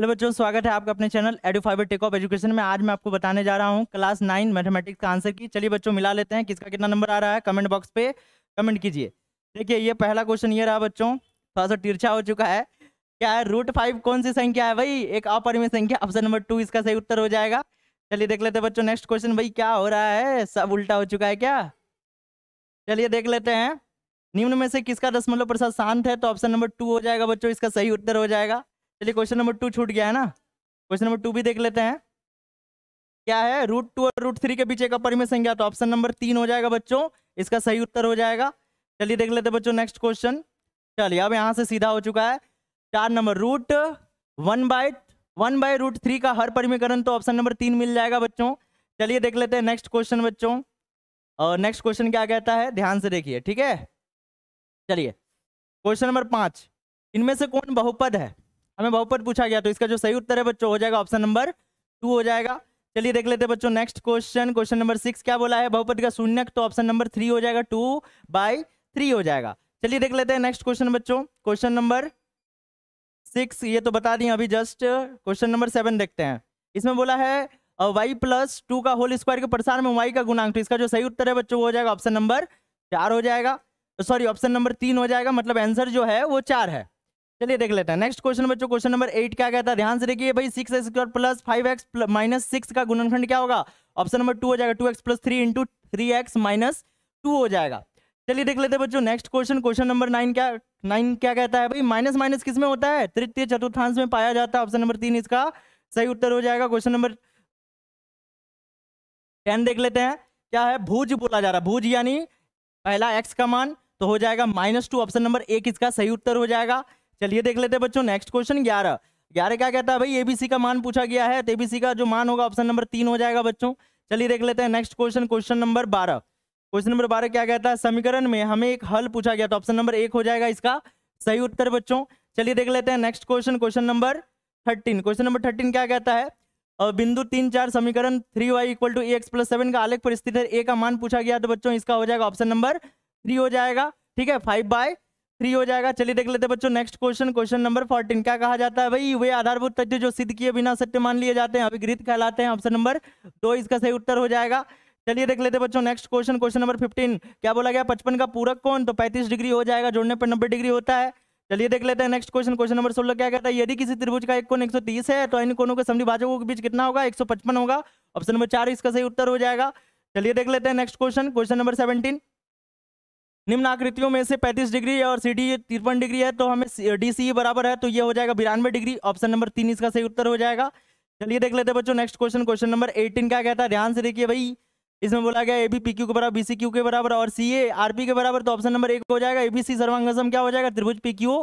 hello बच्चों स्वागत है आपका अपने channel Edufiber tech of education में आज मैं आपको बताने जा रहा हूँ क्लास नाइन मैथमेटिक्स का आंसर की चलिए बच्चों मिला लेते हैं किसका कितना नंबर आ रहा है कमेंट बॉक्स पे कमेंट कीजिए देखिए ये पहला क्वेश्चन ये रहा बच्चों थोड़ा सा तिरछा हो चुका है क्या है रूट फाइव कौन सी संख्या है भाई एक अपरिमित संख्या ऑप्शन नंबर टू इसका सही उत्तर हो जाएगा चलिए देख लेते हैं बच्चों नेक्स्ट क्वेश्चन भाई क्या हो रहा है सब उल्टा हो चुका है क्या चलिए देख लेते हैं निम्न में से किसका दशमलव प्रसाद शांत है तो ऑप्शन नंबर टू हो जाएगा बच्चों इसका सही उत्तर हो जाएगा चलिए क्वेश्चन नंबर टू छूट गया है ना क्वेश्चन नंबर टू भी देख लेते हैं क्या है रूट टू और रूट थ्री के पीछे का परिमेय संज्ञा तो ऑप्शन नंबर तीन हो जाएगा बच्चों इसका सही उत्तर हो जाएगा चलिए देख लेते बच्चों नेक्स्ट क्वेश्चन चलिए अब यहाँ से सीधा हो चुका है चार number root one by one by root three का हर परिमीकरण तो ऑप्शन नंबर तीन मिल जाएगा बच्चों चलिए देख लेते हैं नेक्स्ट क्वेश्चन बच्चों और नेक्स्ट क्वेश्चन क्या कहता है ध्यान से देखिए ठीक है चलिए क्वेश्चन नंबर पाँच इनमें से कौन बहुपद है हमें बहुपद पूछा गया तो इसका जो सही उत्तर है बच्चों हो जाएगा ऑप्शन नंबर टू हो जाएगा चलिए देख लेते हैं बच्चों next question question number six क्या बोला है बहुपद का शून्यक तो ऑप्शन नंबर थ्री हो जाएगा टू बाई थ्री हो जाएगा चलिए देख लेते हैं नेक्स्ट क्वेश्चन बच्चों क्वेश्चन नंबर सिक्स ये तो बता दिए अभी जस्ट क्वेश्चन नंबर सेवन देखते हैं इसमें बोला है वाई प्लस टू का होल स्क्वायर के प्रसार में वाई का गुणांक तो इसका जो सही उत्तर है बच्चों वो हो जाएगा ऑप्शन नंबर चार हो जाएगा सॉरी ऑप्शन नंबर तीन हो जाएगा मतलब आंसर जो है वो चार है चलिए देख लेते हैं नेक्स्ट क्वेश्चन बच्चों क्वेश्चन नंबर एट क्या कहता है ध्यान से देखिए भाई six X square plus five X minus six का गुणनखंड क्या होगा ऑप्शन नंबर टू हो जाएगा two X plus three into three X minus two हो जाएगा चलिए देख लेते हैं बच्चों next question question number nine क्या नाइन क्या कहता है भाई माइनस माइनस किस में होता है तृतीय चतुर्थांश में पाया जाता है ऑप्शन नंबर तीन इसका सही उत्तर हो जाएगा क्वेश्चन नंबर टेन देख लेते हैं क्या है भूज बोला जा रहा है यानी पहला एक्स का मान तो हो जाएगा माइनस टू ऑप्शन नंबर एक इसका सही उत्तर हो जाएगा चलिए देख लेते हैं बच्चों नेक्स्ट क्वेश्चन ग्यारह ग्यारह क्या कहता है भाई एबीसी का मान पूछा गया है तो एबीसी का जो मान होगा ऑप्शन नंबर तीन हो जाएगा बच्चों चलिए देख लेते हैं नेक्स्ट क्वेश्चन क्वेश्चन नंबर बारह क्वेश्चन नंबर बारह क्या कहता है समीकरण में हमें एक हल पूछा गया तो ऑप्शन नंबर एक हो जाएगा इसका सही उत्तर बच्चों चलिए देख लेते हैं next question question number thirteen question number thirteen क्या कहता है और बिंदु तीन चार समीकरण three Y equal to X plus seven का आलेख पर स्थित ए का मान पूछा गया तो बच्चों इसका हो जाएगा ऑप्शन नंबर थ्री हो जाएगा ठीक है फाइव बाय थ्री हो जाएगा चलिए देख लेते बच्चों next question question number fourteen क्या कहा जाता है भाई वे आधारभूत तथ्य जो सिद्ध किए बिना सत्य मान लिए जाते हैं गृह कहलाते हैं ऑप्शन नंबर दो इसका सही उत्तर हो जाएगा चलिए देख लेते बच्चों next question question number fifteen क्या बोला गया पचपन का पूरक कौन तो पैंतीस डिग्री हो जाएगा जोड़ने पर नब्बे डिग्री होता है चलिए देख लेते हैं नेक्स्ट क्वेश्चन क्वेश्चन नंबर सोलह क्या कहता है यदि किसी त्रिभुज का एक कोण 130 है तो इन कोनों के समझी भाजकों के बीच कितना होगा 155 होगा ऑप्शन नंबर चार इसका सही उत्तर हो जाएगा चलिए देख लेते हैं next question question number seventeen निम्न आकृतियों में से 35 डिग्री और सी डी e तिरपन डिग्री है तो हमें डी सी e बराबर है तो ये हो जाएगा बिरानवे डिग्री ऑप्शन नंबर तीन इसका सही उत्तर हो जाएगा चलिए देख लेते बच्चों next question question number eighteen क्या कहता है ध्यान से देखिए भाई इसमें बोला गया ए बी पी क्यू के बराबर बी सी क्यू के बराबर और सी ए आर पी के बराबर तो ऑप्शन नंबर एक हो जाएगा ए बी सी सर्वांगसम क्या हो जाएगा त्रिभुज पी क्यू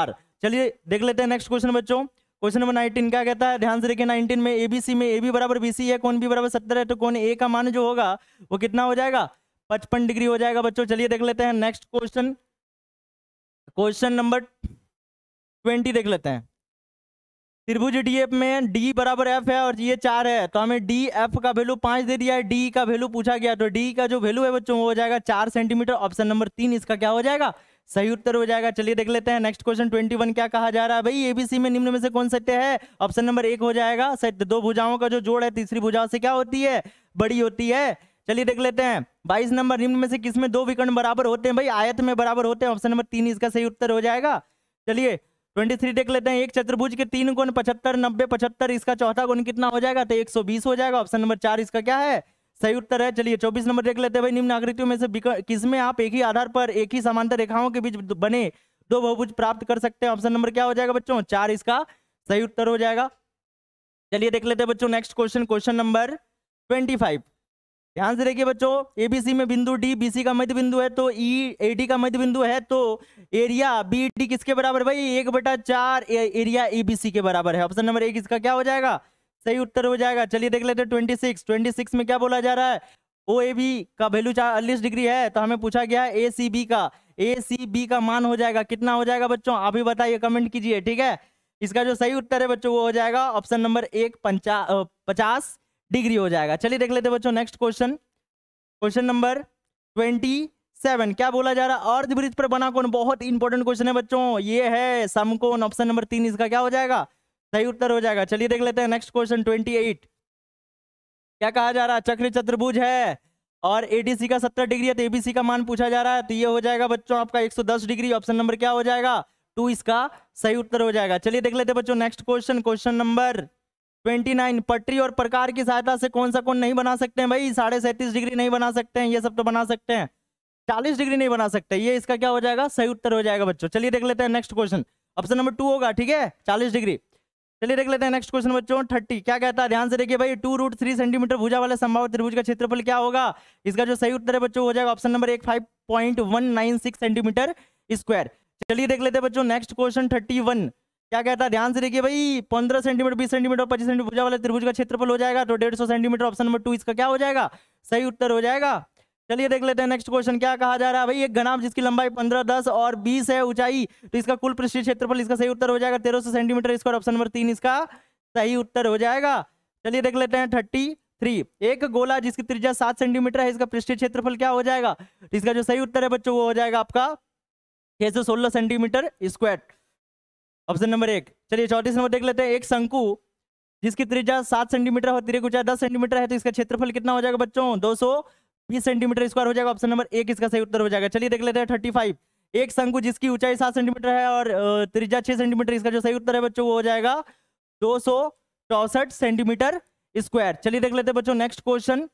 आर चलिए देख लेते हैं नेक्स्ट क्वेश्चन बच्चों क्वेश्चन नंबर नाइनटीन क्या कहता है ध्यान से देखिए नाइनटीन में ए बी सी में ए बी बराबर बी सी है कौन बी बराबर सत्तर है तो कौन ए का मान जो होगा वो कितना हो जाएगा पचपन डिग्री हो जाएगा बच्चों चलिए देख लेते हैं next question question number twenty देख लेते हैं त्रिभुज डी एफ में डी बराबर एफ है और ये चार है तो हमें डी एफ का वैल्यू पांच दे दिया है डी का वैल्यू पूछा गया तो डी का जो वैल्यू है बच्चों वो हो जाएगा चार सेंटीमीटर ऑप्शन नंबर तीन इसका क्या हो जाएगा सही उत्तर हो जाएगा चलिए देख लेते हैं नेक्स्ट क्वेश्चन ट्वेंटी वन क्या कहा जा रहा है भाई एबीसी में निम्न में से कौन सत्य है ऑप्शन नंबर एक हो जाएगा सत्य दो भुजाओं का जो जोड़ है तीसरी भुजाओं से क्या होती है बड़ी होती है चलिए देख लेते हैं बाईस नंबर निम्न में से किसमें दो विकर्ण बराबर होते हैं भाई आयत में बराबर होते हैं ऑप्शन नंबर तीन इसका सही उत्तर हो जाएगा चलिए ट्वेंटी थ्री देख लेते हैं एक चतुर्भुज के तीन गुण पचहत्तर नब्बे पचहत्तर इसका चौथा गुण कितना हो जाएगा तो एक सौ बीस हो जाएगा ऑप्शन नंबर चार इसका क्या है सही उत्तर है चलिए चौबीस नंबर देख लेते हैं भाई निम्न आकृतियों में से किसमें आप एक ही आधार पर एक ही समांतर रेखाओं के बीच बने दो बहुभुज प्राप्त कर सकते हैं ऑप्शन नंबर क्या हो जाएगा बच्चों चार इसका सही उत्तर हो जाएगा चलिए देख लेते हैं बच्चों next question question number twenty five ध्यान से देखिए बच्चों एबीसी में बिंदु डी बीसी का मध्य बिंदु है तो ई e, एडी का मध्य बिंदु है तो एरिया बी डी किसके बराबर भाई एक बटा चार ए, एरिया एबीसी के बराबर है ऑप्शन नंबर एक इसका क्या हो जाएगा सही उत्तर हो जाएगा चलिए देख लेते ट्वेंटी सिक्स ट्वेंटी सिक्स में क्या बोला जा रहा है ओ ए बी का वैल्यू चालीस डिग्री है तो हमें पूछा गया ए सी बी का ए सी बी का मान हो जाएगा कितना हो जाएगा बच्चों आप ही बताइए कमेंट कीजिए ठीक है इसका जो सही उत्तर है बच्चों वो हो जाएगा ऑप्शन नंबर एक पंचा पचास डिग्री हो जाएगा चलिए देख लेते बच्चों next question question number twenty seven क्या बोला जा रहा अर्ध वृत्त पर बना कौन बहुत इंपॉर्टेंट क्वेश्चन है बच्चों ये है समकोन ऑप्शन नंबर तीन इसका क्या हो जाएगा सही उत्तर हो जाएगा चलिए देख लेते हैं नेक्स्ट क्वेश्चन ट्वेंटी एट क्या कहा जा रहा है चक्र चतुर्भुज है और एडीसी का सत्तर डिग्री है तो एबीसी का मान पूछा जा रहा है तो ये हो जाएगा बच्चों आपका एक सौ दस डिग्री ऑप्शन नंबर क्या हो जाएगा टू इसका सही उत्तर हो जाएगा चलिए देख लेते बच्चों next question question number twenty nine पटरी और प्रकार की सहायता से कौन सा कौन नहीं बना सकते हैं भाई साढ़े सैंतीस डिग्री नहीं बना सकते हैं ये सब तो बना सकते हैं चालीस डिग्री नहीं बना सकते ये इसका क्या हो जाएगा सही उत्तर हो जाएगा बच्चों चलिए देख लेते हैं next question option number two होगा ठीक है चालीस डिग्री चलिए देख लेते हैं नेक्स्ट क्वेश्चन बच्चों थर्टी क्या कहता है ध्यान से देखिए भाई टू रूट थ्री सेंटीमीटर भूजा वाले संभावित त्रिभुज का क्षेत्रफल क्या होगा इसका जो सही उत्तर है बच्चों हो जाएगा ऑप्शन नंबर एक five point one nine six centimetre square चलिए देख लेते हैं बच्चों नेक्स्ट क्वेश्चन थर्टी वन क्या कहता है ध्यान से देखिए भाई पंद्रह सेंटीमीटर बीस सेंटीमीटर पच्चीस सेंटीमीटर भुजा वाले त्रिभुज का क्षेत्रफल हो जाएगा तो डेढ़ सौ सेंटीमीटर ऑप्शन नंबर टू इसका क्या हो जाएगा सही उत्तर हो जाएगा चलिए देख लेते हैं नेक्स्ट क्वेश्चन क्या कहा जा रहा है भाई एक घनाभ जिसकी लंबाई पंद्रह दस और बीस है ऊंचाई तो इसका कुल पृष्ठ क्षेत्रफल इसका सही उत्तर हो जाएगा तेरह सौ सेंटीमीटर इसका ऑप्शन नंबर तीन इसका सही उत्तर हो जाएगा चलिए देख लेते हैं थर्टी थ्री एक गोला जिसकी त्रिजा सात सेंटीमीटर है इसका पृष्ठ क्षेत्रफल क्या हो जाएगा तो इसका जो सही उत्तर है बच्चों वो हो जाएगा आपका छह सौ सोलह सेंटीमीटर स्क्वायर ऑप्शन नंबर एक चलिए चौतीस नंबर देख लेते हैं एक शंकु जिसकी त्रिज्या सात सेंटीमीटर और तिरक दस सेंटीमीटर है तो इसका क्षेत्रफल कितना हो जाएगा बच्चों दो सौ बीस सेंटीमीटर स्क्वायर हो जाएगा ऑप्शन नंबर एक इसका सही उत्तर हो जाएगा चलिए देख लेते हैं थर्टी फाइव एक शंकु जिसकी ऊंचाई सात सेंटीमीटर है और त्रिजा छह सेंटीमीटर इसका जो सही उत्तर है बच्चों वो हो जाएगा दो सौ चौसठ सेंटीमीटर स्क्वायर चलिए देख लेते हैं बच्चों नेक्स्ट क्वेश्चन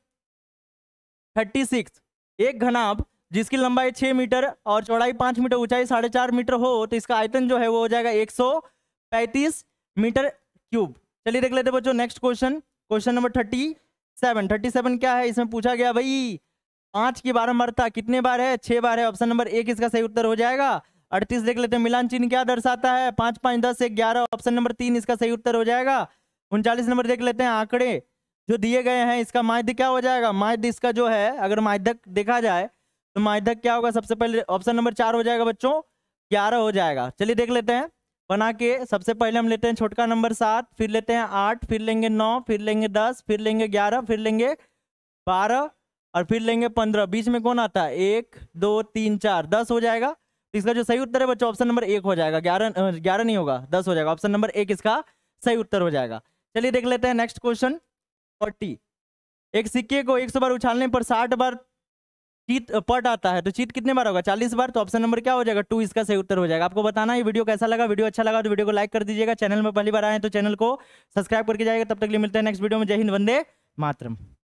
थर्टी सिक्स एक घनाभ जिसकी लंबाई छः मीटर और चौड़ाई पाँच मीटर ऊंचाई साढ़े चार मीटर हो तो इसका आयतन जो है वो हो जाएगा एक सौ पैंतीस मीटर क्यूब चलिए देख लेते बच्चों next question question number thirty seven thirty seven क्या है इसमें पूछा गया भाई पाँच की बारंबारता कितने बार है छः बार है ऑप्शन नंबर एक इसका सही उत्तर हो जाएगा अड़तीस देख लेते हैं मिलान चिन्ह क्या दर्शाता है पाँच पाँच दस एक ग्यारह ऑप्शन नंबर तीन इसका सही उत्तर हो जाएगा उनचालीस नंबर देख लेते हैं आंकड़े जो दिए गए हैं इसका माध्य क्या हो जाएगा माध्य इसका जो है अगर माध्यक देखा जाए तो माइदक क्या होगा सबसे पहले ऑप्शन नंबर चार हो जाएगा बच्चों ग्यारह हो जाएगा चलिए देख लेते हैं बना के सबसे पहले हम लेते हैं छोटका नंबर सात फिर लेते हैं आठ फिर लेंगे नौ फिर लेंगे दस फिर लेंगे ग्यारह फिर लेंगे बारह और फिर लेंगे पंद्रह बीच में कौन आता है एक दो तीन चार दस हो जाएगा इसका जो सही उत्तर है बच्चों ऑप्शन नंबर एक हो जाएगा ग्यारह ग्यारह नहीं होगा दस हो जाएगा ऑप्शन नंबर एक इसका सही उत्तर हो जाएगा चलिए देख लेते हैं नेक्स्ट क्वेश्चन फोर्टी एक सिक्के को एक सौ बार उछालने पर साठ बार चीत पट आता है तो चीत कितने बार होगा चालीस बार तो ऑप्शन नंबर क्या हो जाएगा टू इसका सही उत्तर हो जाएगा आपको बताना ये वीडियो कैसा लगा वीडियो अच्छा लगा तो वीडियो को लाइक कर दीजिएगा चैनल में पहली बार आए तो चैनल को सब्सक्राइब करके जाएगा तब तक लिए मिलते हैं नेक्स्ट वीडियो में जय हिंद वंदे मातरम